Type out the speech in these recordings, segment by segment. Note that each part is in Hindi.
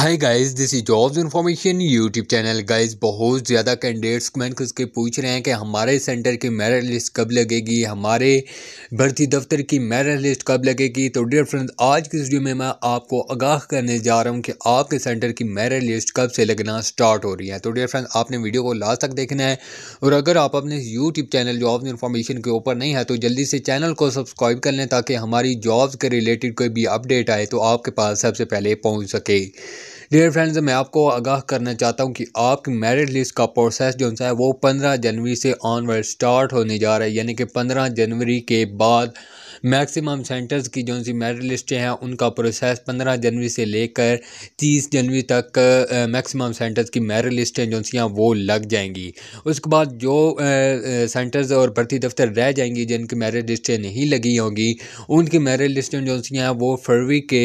hi guys this is jobs information YouTube channel guys बहुत ज़्यादा कैंडिडेट्स कमेंट करके पूछ रहे हैं कि हमारे सेंटर की मेरिट लिस्ट कब लगेगी हमारे भर्ती दफ्तर की मेरिट लिस्ट कब लगेगी तो डियर फ्रेंड्स आज की वीडियो में मैं आपको आगाह करने जा रहा हूं कि आपके सेंटर की मेरिट लिस्ट कब से लगना स्टार्ट हो रही है तो डियर फ्रेंड्स आपने वीडियो को लास्ट तक देखना है और अगर आप अपने यूट्यूब चैनल जॉब्स इन्फॉर्मेशन के ऊपर नहीं है तो जल्दी से चैनल को सब्सक्राइब कर लें ताकि हमारी जॉब्स के रिलेटेड कोई भी अपडेट आए तो आपके पास सबसे पहले पहुँच सके डियर फ्रेंड्स मैं आपको आगाह करना चाहता हूँ कि आपकी मेरिट लिस्ट का प्रोसेस जो है वो पंद्रह जनवरी से ऑनवर्ड स्टार्ट होने जा रहा है यानी कि पंद्रह जनवरी के बाद मैक्सिमम सेंटर्स की जो सी मेरिट लिस्टें हैं उनका प्रोसेस पंद्रह जनवरी से लेकर तीस जनवरी तक मैक्सिमम सेंटर्स की मेरिट लिस्टें जो सी हैं वो लग जाएंगी उसके बाद जो सेंटर्स और भर्ती दफ्तर रह जाएंगी जिनकी मेरिट लिस्टें नहीं लगी होंगी उनकी मेरिट लिस्टें जो सी हैं वो फरवरी के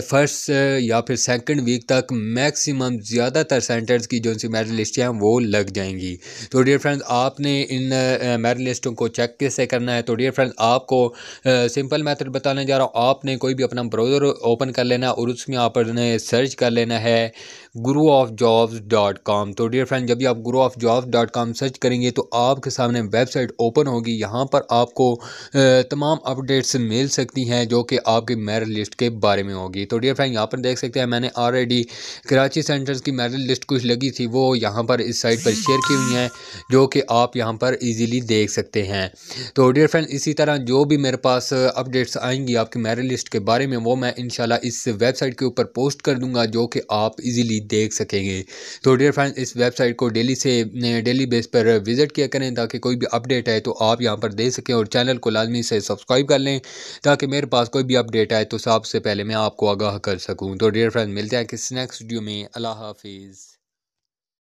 फर्स्ट या फिर सेकेंड वीक तक मैक्सिमम ज़्यादातर सेंटर्स की जो सी मेरिट लिस्टें हैं वो लग जाएंगी तो डियर फ्रेंड्स आपने इन मेरिट लिस्टों को चेक कैसे करना है तो डियर फ्रेंड्स आपको सिंपल मेथड बताने जा रहा हूँ आपने कोई भी अपना ब्राउज़र ओपन कर लेना और उसमें आपने सर्च कर लेना है guru of jobs dot com तो डियर फ्रेंड जब भी आप guru of jobs dot com search करेंगे तो आपके सामने वेबसाइट ओपन होगी यहाँ पर आपको तमाम अपडेट्स मिल सकती हैं जो कि आपकी मेरिट लिस्ट के बारे में होगी तो डियर फ्रेंड यहाँ पर देख सकते हैं मैंने ऑलरेडी कराची सेंटर्स की मेरिट लिस्ट कुछ लगी थी वो यहाँ पर इस साइट पर शेयर की हुई हैं जो कि आप यहाँ पर ईजीली देख सकते हैं तो डियर फ्रेंड इसी तरह जो भी मेरे पास पास अपडेट्स आएंगी आपकी मेरिट लिस्ट के बारे में वो मैं इनशाला इस वेबसाइट के ऊपर पोस्ट कर दूंगा जो कि आप इजीली देख सकेंगे तो डियर फ्रेंड्स इस वेबसाइट को डेली से डेली बेस पर विज़िट किया करें ताकि कोई भी अपडेट आए तो आप यहाँ पर दे सकें और चैनल को लाजमी से सब्सक्राइब कर लें ताकि मेरे पास कोई भी अपडेट आए तो सबसे पहले मैं आपको आगाह कर सकूँ तो डियर फ्रेंड्स मिलते हैं किस नेक्स्ट वीडियो में अल्लाह हाफिज़